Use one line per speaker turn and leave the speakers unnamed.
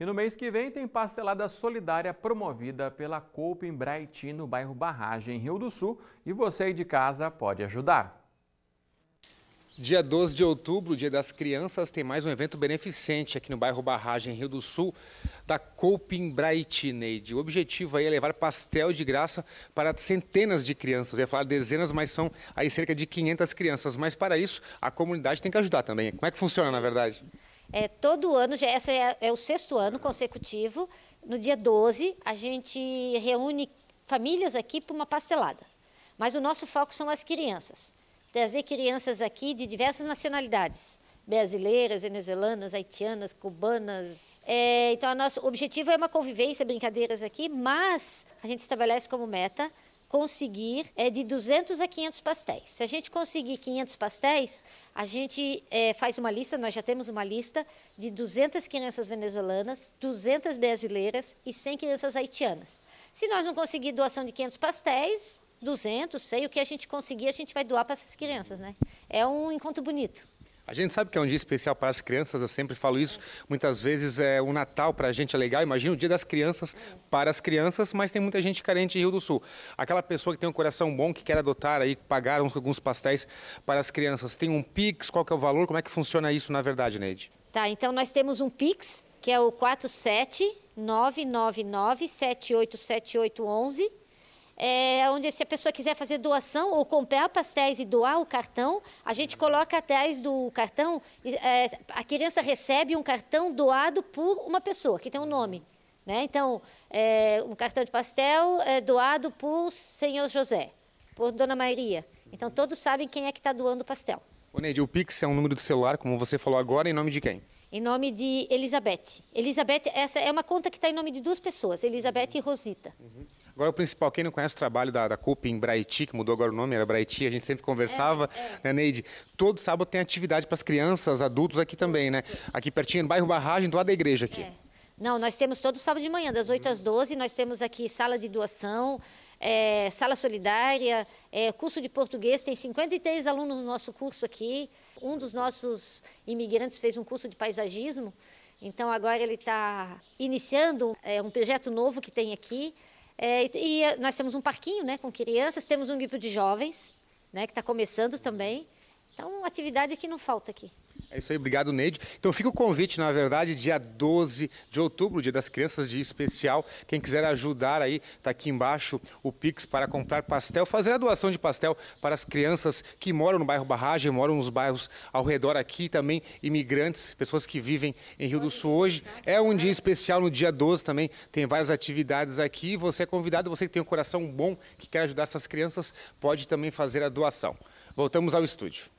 E no mês que vem tem pastelada solidária promovida pela Coop em Braiti, no bairro Barragem, Rio do Sul. E você aí de casa pode ajudar. Dia 12 de outubro, Dia das Crianças, tem mais um evento beneficente aqui no bairro Barragem, Rio do Sul, da Copim Braiti, Neide. O objetivo aí é levar pastel de graça para centenas de crianças. Eu ia falar dezenas, mas são aí cerca de 500 crianças. Mas para isso, a comunidade tem que ajudar também. Como é que funciona, na verdade?
É, todo ano, já esse é, é, o sexto ano consecutivo, no dia 12, a gente reúne famílias aqui para uma pastelada. Mas o nosso foco são as crianças. Trazer crianças aqui de diversas nacionalidades: brasileiras, venezuelanas, haitianas, cubanas. É, então, o nosso objetivo é uma convivência, brincadeiras aqui, mas a gente estabelece como meta conseguir é, de 200 a 500 pastéis. Se a gente conseguir 500 pastéis, a gente é, faz uma lista, nós já temos uma lista de 200 crianças venezuelanas, 200 brasileiras e 100 crianças haitianas. Se nós não conseguir doação de 500 pastéis, 200, sei, o que a gente conseguir, a gente vai doar para essas crianças, né? É um encontro bonito.
A gente sabe que é um dia especial para as crianças, eu sempre falo isso. Muitas vezes é o Natal para a gente é legal, imagina o Dia das Crianças para as crianças, mas tem muita gente carente em Rio do Sul. Aquela pessoa que tem um coração bom, que quer adotar aí, pagar alguns pastéis para as crianças. Tem um Pix, qual que é o valor? Como é que funciona isso na verdade, Neide?
Tá, então nós temos um Pix, que é o 47 999 787811 é, onde se a pessoa quiser fazer doação ou comprar pastéis e doar o cartão, a gente coloca atrás do cartão, é, a criança recebe um cartão doado por uma pessoa, que tem um nome. Né? Então, é, um cartão de pastel é doado por senhor José, por dona Maria. Então, todos sabem quem é que está doando o pastel.
O Neide, o Pix é um número do celular, como você falou agora, em nome de quem?
Em nome de Elizabeth. Elizabeth, essa é uma conta que está em nome de duas pessoas, Elizabeth uhum. e Rosita. Uhum.
Agora, o principal, quem não conhece o trabalho da, da CUP em Braiti, que mudou agora o nome, era Braiti, a gente sempre conversava, é, é. né, Neide? Todo sábado tem atividade para as crianças, adultos aqui também, né? Aqui pertinho, no bairro Barragem, do lado da igreja aqui. É.
Não, nós temos todo sábado de manhã, das 8 às 12, nós temos aqui sala de doação, é, sala solidária, é, curso de português, tem 53 alunos no nosso curso aqui. Um dos nossos imigrantes fez um curso de paisagismo, então agora ele está iniciando é, um projeto novo que tem aqui. É, e, eh, nós temos um parquinho né, com crianças, temos um grupo de jovens né, que está começando também. Então, atividade que não falta aqui.
É isso aí, obrigado, Neide. Então fica o convite, na verdade, dia 12 de outubro, dia das crianças, dia especial. Quem quiser ajudar aí, está aqui embaixo o Pix para comprar pastel, fazer a doação de pastel para as crianças que moram no bairro Barragem, moram nos bairros ao redor aqui, também imigrantes, pessoas que vivem em Rio do Sul hoje. É um dia especial no dia 12 também, tem várias atividades aqui. Você é convidado, você que tem um coração bom, que quer ajudar essas crianças, pode também fazer a doação. Voltamos ao estúdio.